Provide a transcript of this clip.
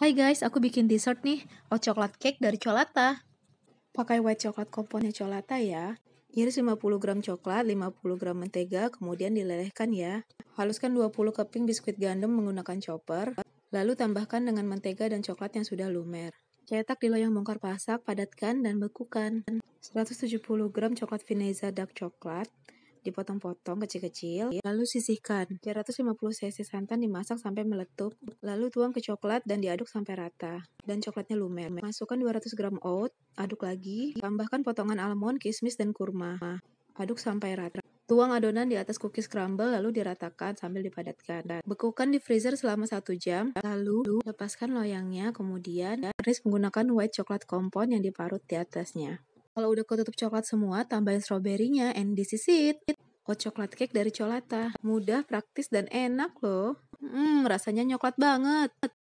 Hai guys, aku bikin dessert nih, hot oh, coklat cake dari Colata. Pakai white coklat komponnya Colata ya. Iris 50 gram coklat, 50 gram mentega, kemudian dilelehkan ya. Haluskan 20 keping biskuit gandum menggunakan chopper, lalu tambahkan dengan mentega dan coklat yang sudah lumer. Cetak di loyang bongkar pasak, padatkan dan bekukan. 170 gram coklat Vinesa dark coklat, dipotong-potong kecil-kecil, lalu sisihkan. 350 cc santan dimasak sampai meletup, lalu tuang ke coklat dan diaduk sampai rata. Dan coklatnya lumer. Masukkan 200 gram oat, aduk lagi, tambahkan potongan almond, kismis, dan kurma. Aduk sampai rata. Tuang adonan di atas cookies crumble lalu diratakan sambil dipadatkan. Dan bekukan di freezer selama 1 jam, lalu lepaskan loyangnya, kemudian garis menggunakan white coklat kompon yang diparut di atasnya. Kalau udah ketutup coklat semua, tambahin stroberinya and this is it. Oh, coklat cake dari Colata. Mudah, praktis, dan enak loh. Hmm, rasanya nyoklat banget.